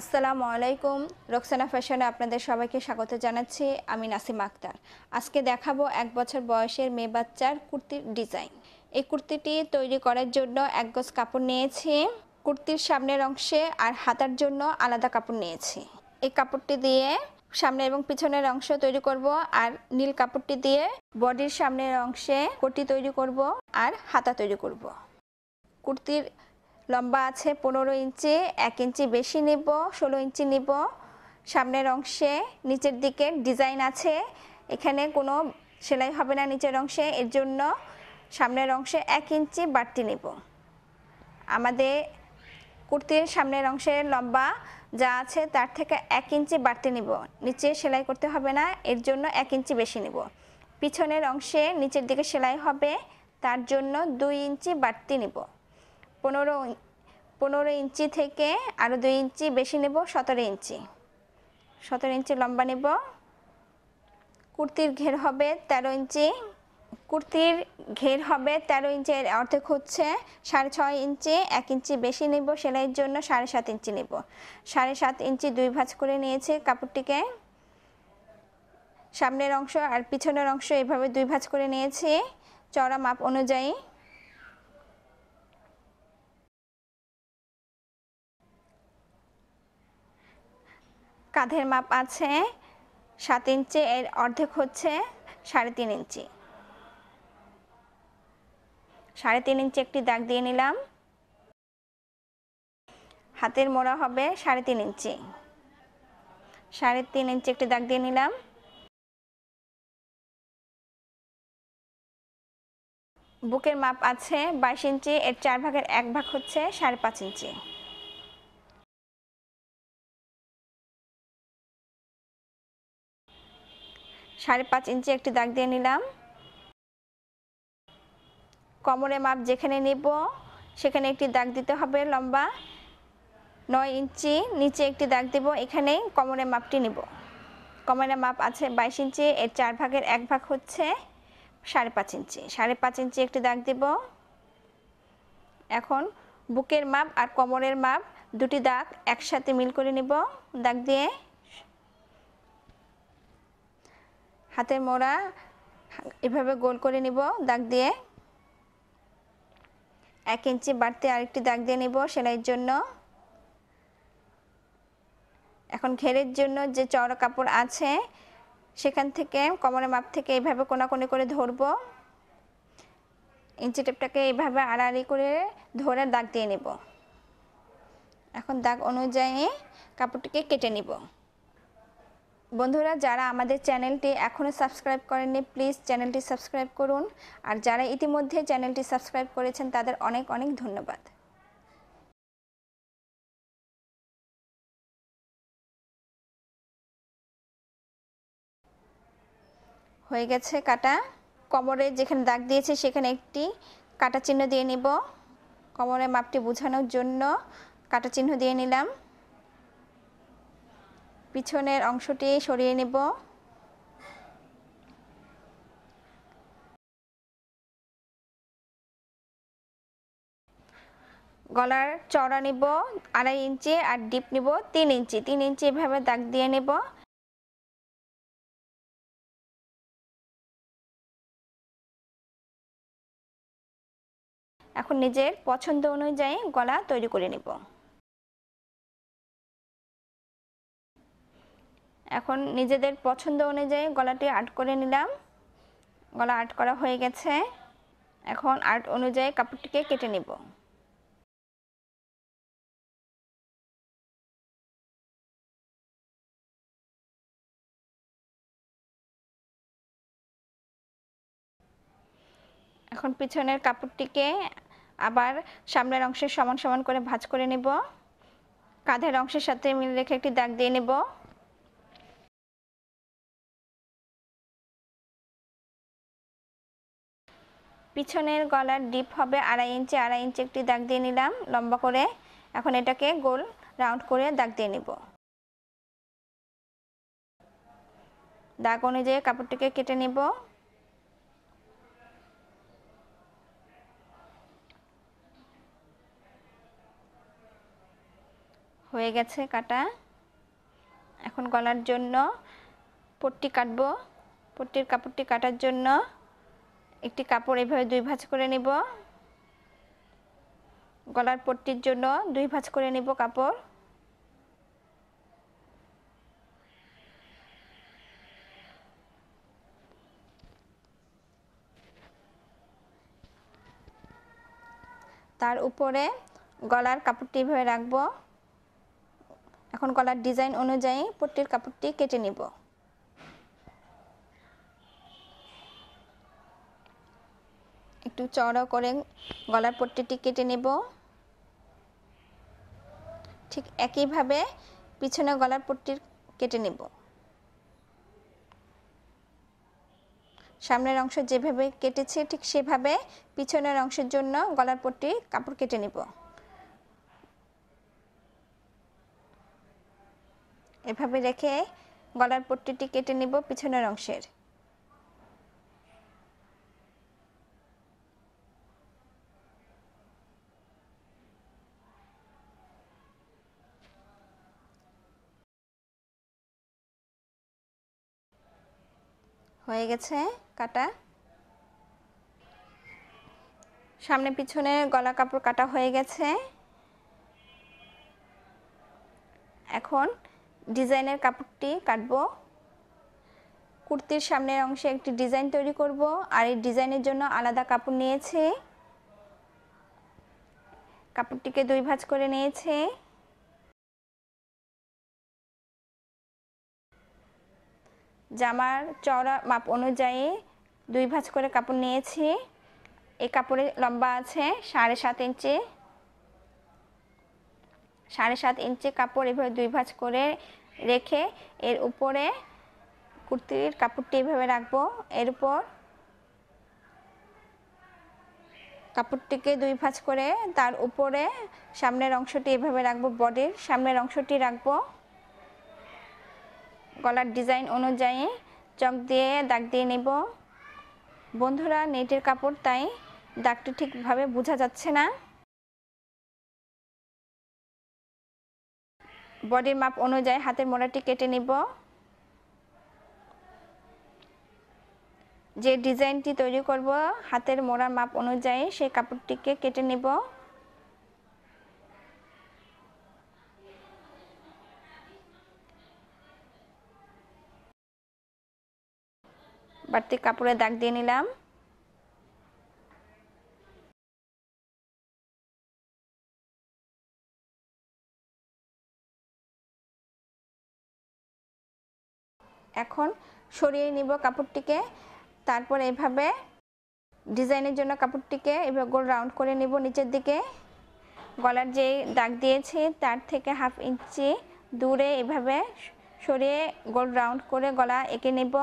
আসসালামু আলাইকুম রোকসানা ফ্যাশনে আপনাদের সবাইকে স্বাগত জানাচ্ছি আমি নাসিমা আক্তার আজকে দেখাবো এক বছর বয়সের মেয়ে বাচ্চার কুর্তির ডিজাইন এই কুর্তিটি তৈরি করার জন্য এক গজ কাপড় নিয়েছি কুর্তির সামনের অংশে আর হাতার জন্য আলাদা কাপড় নিয়েছি এই কাপড়টি দিয়ে সামনে এবং পিছনের অংশ তৈরি করব আর নীল কাপড়টি দিয়ে বডির সামনের অংশে কটি তৈরি করব আর হাতা তৈরি করব কুর্তির লম্বা আছে পনেরো ইঞ্চি এক ইঞ্চি বেশি নিব ষোলো ইঞ্চি নিব সামনের অংশে নিচের দিকে ডিজাইন আছে এখানে কোনো সেলাই হবে না নিচের অংশে এর জন্য সামনের অংশে এক ইঞ্চি বাড়তি নেব আমাদের কুর্তির সামনের অংশে লম্বা যা আছে তার থেকে এক ইঞ্চি বাড়তি নিব নিচে সেলাই করতে হবে না এর জন্য এক ইঞ্চি বেশি নিব পিছনের অংশে নিচের দিকে সেলাই হবে তার জন্য দুই ইঞ্চি বাড়তি নিব পনেরো পনেরো ইঞ্চি থেকে আরও দুই ইঞ্চি বেশি নেব সতেরো ইঞ্চি সতেরো ইঞ্চি লম্বা নেব কুর্তির ঘের হবে তেরো ইঞ্চি কুর্তির ঘের হবে তেরো ইঞ্চের অর্ধেক হচ্ছে সাড়ে ছয় ইঞ্চি এক ইঞ্চি বেশি নেব সেলাইয়ের জন্য সাড়ে সাত ইঞ্চি নেব সাড়ে সাত ইঞ্চি দুই ভাঁজ করে নিয়েছে কাপড়টিকে সামনের অংশ আর পিছনের অংশ এভাবে দুই ভাঁজ করে নিয়েছি চড়া মাপ অনুযায়ী কাঁধের মাপ আছে সাত ইঞ্চি এর অর্ধেক হচ্ছে সাড়ে তিন ইঞ্চি সাড়ে তিন ইঞ্চি একটি দাগ দিয়ে নিলাম হাতের মোড়া হবে সাড়ে তিন ইঞ্চি সাড়ে তিন ইঞ্চি একটি দাগ দিয়ে নিলাম বুকের মাপ আছে বাইশ ইঞ্চি এর চার ভাগের এক ভাগ হচ্ছে সাড়ে পাঁচ ইঞ্চি সাড়ে পাঁচ ইঞ্চি একটি দাগ দিয়ে নিলাম কমরে মাপ যেখানে নেব সেখানে একটি দাগ দিতে হবে লম্বা নয় ইঞ্চি নিচে একটি দাগ দেব এখানেই কমরে মাপটি নেব কমরের মাপ আছে বাইশ ইঞ্চি এর চার ভাগের এক ভাগ হচ্ছে সাড়ে পাঁচ ইঞ্চি সাড়ে পাঁচ ইঞ্চি একটি দাগ দেব এখন বুকের মাপ আর কোমরের মাপ দুটি দাগ একসাথে মিল করে নেব দাগ দিয়ে হাতে মোড়া এভাবে গোল করে নিব দাগ দিয়ে এক ইঞ্চি বাড়তে আরেকটি দাগ দিয়ে নিব সেলাইয়ের জন্য এখন ঘেরের জন্য যে চওড়া কাপড় আছে সেখান থেকে কমরের মাপ থেকে এইভাবে কোনাকোনি করে ধরব ইঞ্চি টেপটাকে এইভাবে আড়াআড়ি করে ধরে দাগ দিয়ে নেব এখন দাগ অনুযায়ী কাপড়টিকে কেটে নিব বন্ধুরা যারা আমাদের চ্যানেলটি এখনও সাবস্ক্রাইব করেননি প্লিজ চ্যানেলটি সাবস্ক্রাইব করুন আর যারা ইতিমধ্যে চ্যানেলটি সাবস্ক্রাইব করেছেন তাদের অনেক অনেক ধন্যবাদ হয়ে গেছে কাটা কমরে যেখানে দাগ দিয়েছে সেখানে একটি কাটা চিহ্ন দিয়ে নিব কোমরের মাপটি বোঝানোর জন্য কাটা চিহ্ন দিয়ে নিলাম পিছনের অংশটি সরিয়ে নেব গলার চওড়া নিব আড়াই ইঞ্চি আর ডিপ নিব তিন ইঞ্চি তিন ইঞ্চি এভাবে দাগ দিয়ে নেব এখন নিজের পছন্দ অনুযায়ী গলা তৈরি করে নেব এখন নিজেদের পছন্দ অনুযায়ী গলাটি আর্ট করে নিলাম গলা আর্ট করা হয়ে গেছে এখন আর্ট অনুযায়ী কাপড়টিকে কেটে নেব এখন পিছনের কাপড়টিকে আবার সামনের অংশের সমান সমান করে ভাঁজ করে নেব কাঁধের অংশের সাথে মিল রেখে একটি দাগ দিয়ে নেব পিছনের গলার ডিপ হবে আড়াই ইঞ্চি আড়াই ইঞ্চি একটি দাগ দিয়ে নিলাম লম্বা করে এখন এটাকে গোল রাউন্ড করে দাগ দিয়ে নিব দাগ অনুযায়ী কাপড়টিকে কেটে নিব হয়ে গেছে কাটা এখন গলার জন্য পট্টি কাটবো পট্টির কাপড়টি কাটার জন্য একটি কাপড় এভাবে দুই ভাঁজ করে নিব গলার পট্টির জন্য দুই ভাঁজ করে নেব কাপড় তার উপরে গলার কাপড়টি এভাবে রাখবো এখন গলার ডিজাইন অনুযায়ী পট্টির কাপড়টি কেটে নিব একটু চড়া করে গলার পট্টিটি কেটে নেব ঠিক একইভাবে পিছনে গলার পট্টি কেটে নেব সামনের অংশ যেভাবে কেটেছে ঠিক সেভাবে পিছনের অংশের জন্য গলার পট্টি কাপড় কেটে নেব এভাবে রেখে গলার পট্টিটি কেটে নিব পিছনের অংশের হয়ে গেছে কাটা সামনে পিছনে গলা কাপড় কাটা হয়ে গেছে এখন ডিজাইনের কাপড়টি কাটবো কুর্তির সামনের অংশে একটি ডিজাইন তৈরি করব আর এই ডিজাইনের জন্য আলাদা কাপড় নিয়েছে কাপড়টিকে দুই ভাঁজ করে নিয়েছে জামার চওড়া মাপ অনুযায়ী দুই ভাঁজ করে কাপড় নিয়েছি এই কাপড়ের লম্বা আছে সাড়ে সাত ইঞ্চি সাড়ে সাত ইঞ্চি কাপড় এভাবে দুই ভাঁজ করে রেখে এর উপরে কুর্তির কাপড়টি এভাবে রাখবো এর উপর কাপড়টিকে দুই ভাঁজ করে তার উপরে সামনের অংশটি এভাবে রাখবো বডির সামনের অংশটি রাখবো গলার ডিজাইন অনুযায়ী চক দিয়ে দাগ দিয়ে নেব বন্ধুরা নেটের কাপড় তাই দাগটি ঠিকভাবে বোঝা যাচ্ছে না বডির মাপ অনুযায়ী হাতের মোড়াটি কেটে নিব যে ডিজাইনটি তৈরি করব হাতের মোড়ার মাপ অনুযায়ী সেই কাপড়টিকে কেটে নেব বাড়তি কাপড়ে দাগ দিয়ে নিলাম এখন সরিয়ে নিব কাপড়টিকে তারপর এইভাবে ডিজাইনের জন্য কাপড়টিকে এবার গোল রাউন্ড করে নিব নিচের দিকে গলার যে দাগ দিয়েছি তার থেকে হাফ ইঞ্চি দূরে এভাবে সরিয়ে গোল রাউন্ড করে গলা এঁকে নেব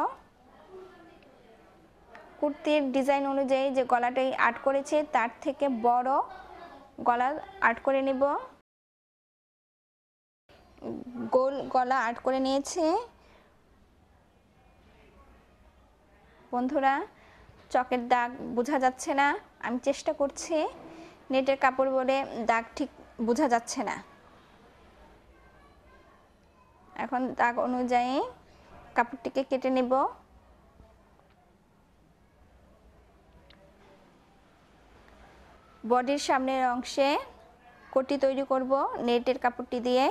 কুর্তির ডিজাইন অনুযায়ী যে গলাটাই আর্ট করেছে তার থেকে বড় গলা আর্ট করে নেব গোল গলা আর্ট করে নিয়েছে বন্ধুরা চকের দাগ বোঝা যাচ্ছে না আমি চেষ্টা করছি নেটের কাপড় বলে দাগ ঠিক বোঝা যাচ্ছে না এখন দাগ অনুযায়ী কাপড়টিকে কেটে নেব বডির সামনের অংশে কোটি তৈরি করব নেটের কাপড়টি দিয়ে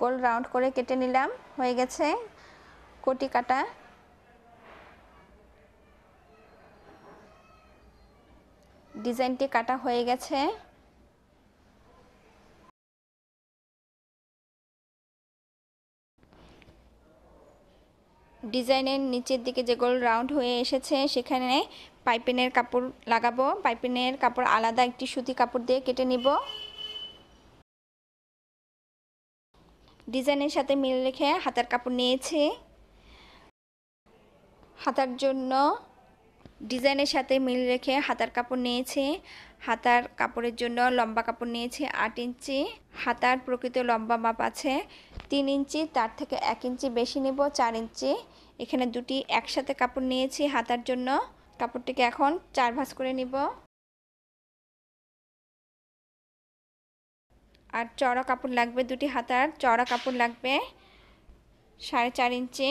গোল রাউন্ড করে কেটে নিলাম হয়ে গেছে কোটি কাটা ডিজাইনটি কাটা হয়ে গেছে ডিজাইনের নিচের দিকে যেগুলো রাউন্ড হয়ে এসেছে সেখানে পাইপিনের কাপড় লাগাবো পাইপিনের কাপড় আলাদা একটি সুতি কাপড় দিয়ে কেটে নিব ডিজাইনের সাথে মিল রেখে হাতার কাপড় নিয়েছি হাতার জন্য ডিজাইনের সাথে মিল রেখে হাতার কাপড় নিয়েছি হাতার কাপড়ের জন্য লম্বা কাপড় নিয়েছি আট ইঞ্চি হাতার প্রকৃত লম্বা মাপ আছে তিন ইঞ্চি তার থেকে এক ইঞ্চি বেশি নেব চার ইঞ্চি এখানে দুটি একসাথে কাপড় নিয়েছি হাতার জন্য কাপড়টিকে এখন চার ভাঁজ করে নিব আর চড়া কাপড় লাগবে দুটি হাতার চড়া কাপড় লাগবে সাড়ে চার ইঞ্চি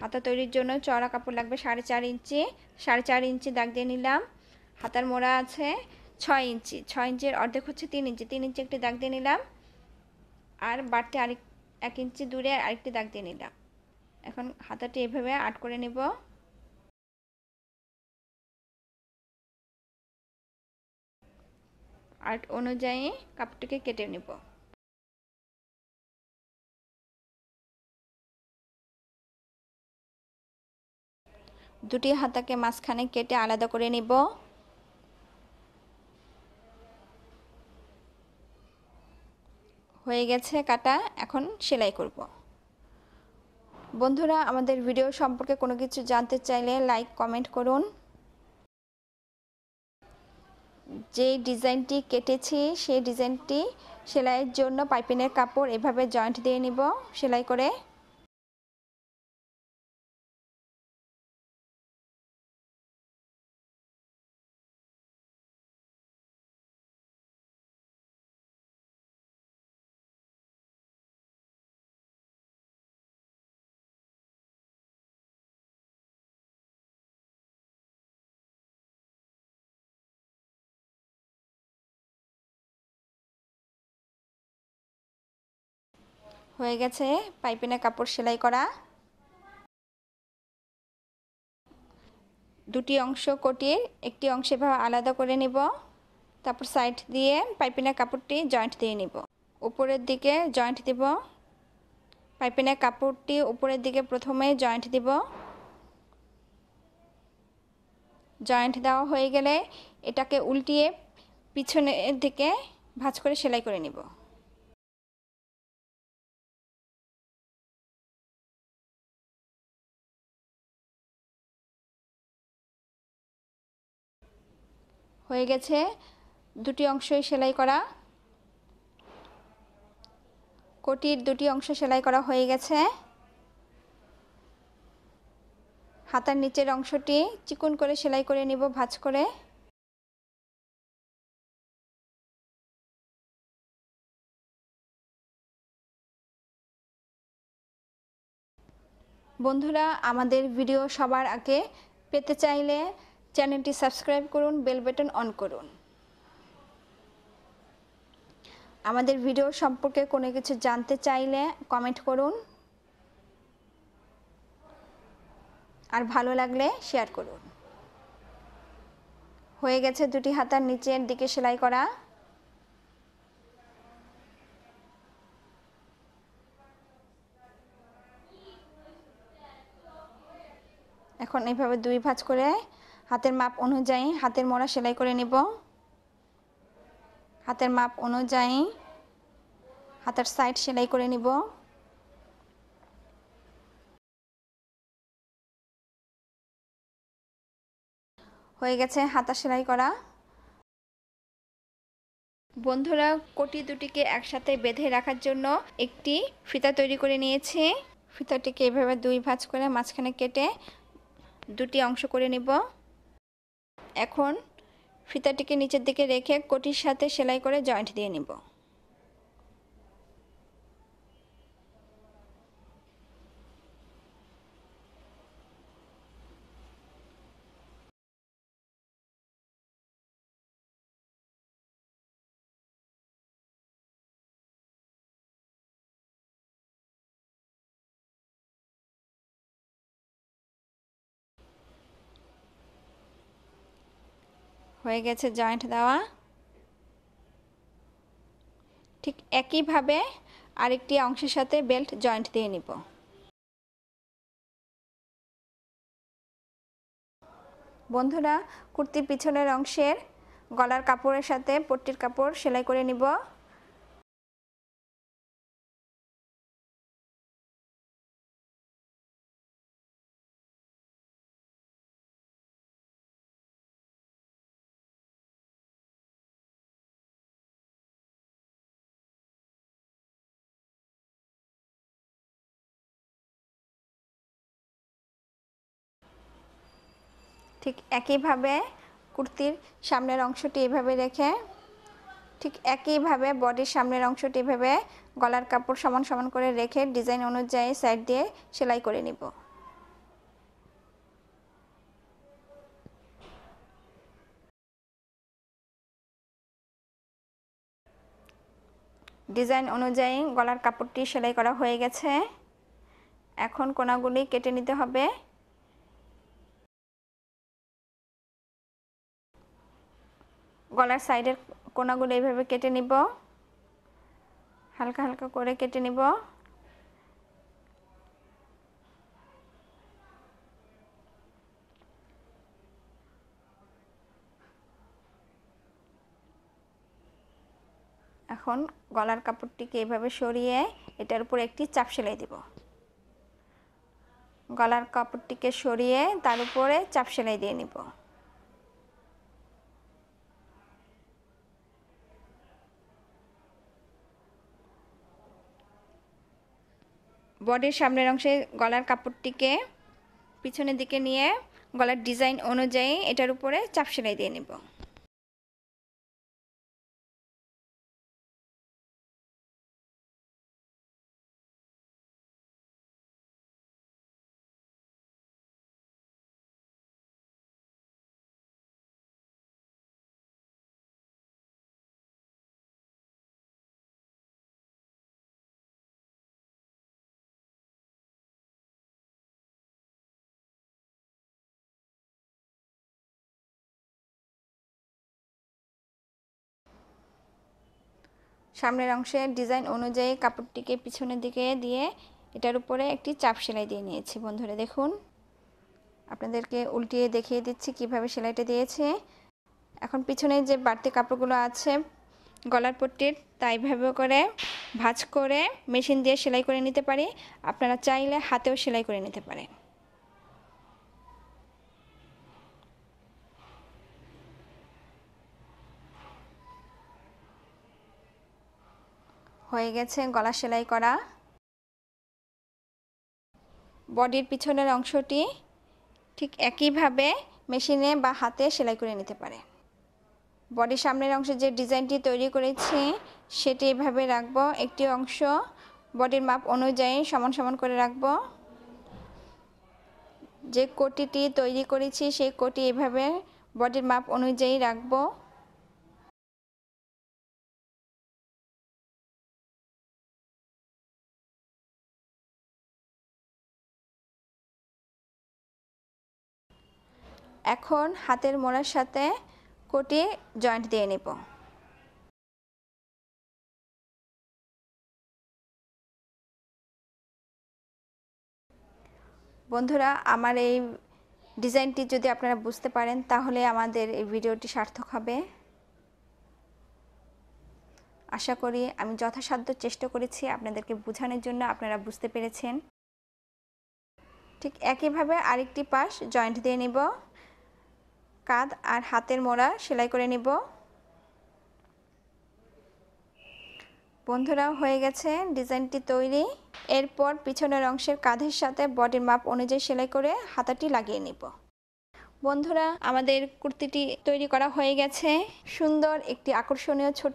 হাতা তৈরির জন্য চড়া কাপড় লাগবে সাড়ে চার ইঞ্চি সাড়ে চার ইঞ্চি দাগ দিয়ে নিলাম হাতার মোড়া আছে ছয় ইঞ্চি ছয় ইঞ্চির অর্ধেক হচ্ছে তিন ইঞ্চি তিন ইঞ্চি একটি দাগ দিয়ে নিলাম আর বাড়তে আরেক এক ইঞ্চি দূরে আরেকটি দাগ দিয়ে নিলাম এখন হাতাটি এভাবে আট করে নেব আর্ট অনুযায়ী কাপড়টিকে কেটে নেব দুটি হাতাকে মাঝখানে কেটে আলাদা করে নিব হয়ে গেছে কাটা এখন সেলাই করব বন্ধুরা আমাদের ভিডিও সম্পর্কে কোনো কিছু জানতে চাইলে লাইক কমেন্ট করুন যে ডিজাইনটি কেটেছি সেই ডিজাইনটি সেলাইয়ের জন্য পাইপিনের কাপড় এভাবে জয়েন্ট দিয়ে নিব সেলাই করে হয়ে গেছে পাইপিনে কাপড় সেলাই করা দুটি অংশ কটিয়ে একটি অংশে ভাবে আলাদা করে নিব তারপর সাইড দিয়ে পাইপিনের কাপড়টি জয়েন্ট দিয়ে নিব উপরের দিকে জয়েন্ট দিব পাইপিনের কাপড়টি উপরের দিকে প্রথমে জয়েন্ট দিব জয়েন্ট দেওয়া হয়ে গেলে এটাকে উল্টিয়ে পিছনের দিকে ভাঁজ করে সেলাই করে নিব হয়ে গেছে দুটি অংশই সেলাই করা কোটির দুটি অংশ সেলাই করা হয়ে গেছে হাতার নিচের অংশটি চিকন করে সেলাই করে নিব ভাজ করে বন্ধুরা আমাদের ভিডিও সবার আগে পেতে চাইলে চ্যানেলটি সাবস্ক্রাইব করুন বেল বাটন অন করুন আমাদের ভিডিও সম্পর্কে কোনো কিছু জানতে চাইলে কমেন্ট করুন আর ভালো লাগলে শেয়ার করুন হয়ে গেছে দুটি হাতার নিচের দিকে সেলাই করা এখন এইভাবে দুই ভাঁজ করে হাতের মাপ অনুযায়ী হাতের মোড়া সেলাই করে নেব হাতের মাপ অনুযায়ী হাতের সাইড সেলাই করে নিব হয়ে গেছে হাতা সেলাই করা বন্ধুরা কোটি দুটিকে একসাথে বেঁধে রাখার জন্য একটি ফিতা তৈরি করে নিয়েছি ফিতাটিকে এভাবে দুই ভাঁজ করে মাঝখানে কেটে দুটি অংশ করে নিব এখন ফিতাটিকে নিচের দিকে রেখে কোটির সাথে সেলাই করে জয়েন্ট দিয়ে নিব হয়ে গেছে জয়েন্ট দেওয়া ঠিক একইভাবে আরেকটি অংশের সাথে বেল্ট জয়েন্ট দিয়ে নিব বন্ধুরা কুর্তির পিছনের অংশের গলার কাপড়ের সাথে পট্টির কাপড় সেলাই করে নিব ঠিক একইভাবে কুর্তির সামনের অংশটি এভাবে রেখে ঠিক একইভাবে বডির সামনের অংশটি এভাবে গলার কাপড় সমান সমান করে রেখে ডিজাইন অনুযায়ী সাইড দিয়ে সেলাই করে নিব ডিজাইন অনুযায়ী গলার কাপড়টি সেলাই করা হয়ে গেছে এখন কোনাগুলি কেটে নিতে হবে গলার সাইডের কোনাগুলো এইভাবে কেটে নিব হালকা হালকা করে কেটে নিব এখন গলার কাপড়টিকে এভাবে সরিয়ে এটার উপর একটি চাপ সেলাই দিব গলার কাপড়টিকে সরিয়ে তার উপরে চাপ সেলাই দিয়ে নিব বডির সামনের অংশে গলার কাপড়টিকে পিছনের দিকে নিয়ে গলার ডিজাইন অনুযায়ী এটার উপরে চাপ সেলাই দিয়ে নেব সামনের অংশের ডিজাইন অনুযায়ী কাপড়টিকে পিছনের দিকে দিয়ে এটার উপরে একটি চাপ সেলাই দিয়ে নিয়েছি বন্ধুরা দেখুন আপনাদেরকে উল্টিয়ে দেখিয়ে দিচ্ছি কিভাবে সেলাইটা দিয়েছে এখন পিছনে যে বাড়তি কাপড়গুলো আছে গলার পট্টির তাই ভাবে করে ভাঁজ করে মেশিন দিয়ে সেলাই করে নিতে পারি আপনারা চাইলে হাতেও সেলাই করে নিতে পারেন হয়ে গেছে গলা সেলাই করা বডির পিছনের অংশটি ঠিক একইভাবে মেশিনে বা হাতে সেলাই করে নিতে পারে বডির সামনের অংশে যে ডিজাইনটি তৈরি করেছি সেটি এভাবে রাখব একটি অংশ বডির মাপ অনুযায়ী সমান সমান করে রাখব যে কোটিটি তৈরি করেছি সেই কোটি এভাবে বডির মাপ অনুযায়ী রাখবো এখন হাতের মোড়ার সাথে কোটি জয়েন্ট দিয়ে নেব বন্ধুরা আমার এই ডিজাইনটি যদি আপনারা বুঝতে পারেন তাহলে আমাদের এই ভিডিওটি সার্থক হবে আশা করি আমি যথাসাধ্য চেষ্টা করেছি আপনাদেরকে বোঝানোর জন্য আপনারা বুঝতে পেরেছেন ঠিক একইভাবে আরেকটি পাশ জয়েন্ট দিয়ে নিব কাঁধ আর হাতের মোড়া সেলাই করে নিব বন্ধুরা হয়ে গেছে ডিজাইনটি তৈরি এরপর পিছনের অংশের কাঁধের সাথে বডির মাপ অনুযায়ী সেলাই করে হাতাটি লাগিয়ে নিব বন্ধুরা আমাদের কুর্তিটি তৈরি করা হয়ে গেছে সুন্দর একটি আকর্ষণীয় ছোট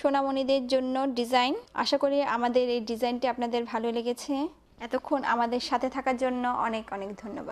সোনামণিদের জন্য ডিজাইন আশা করি আমাদের এই ডিজাইনটি আপনাদের ভালো লেগেছে এতক্ষণ আমাদের সাথে থাকার জন্য অনেক অনেক ধন্যবাদ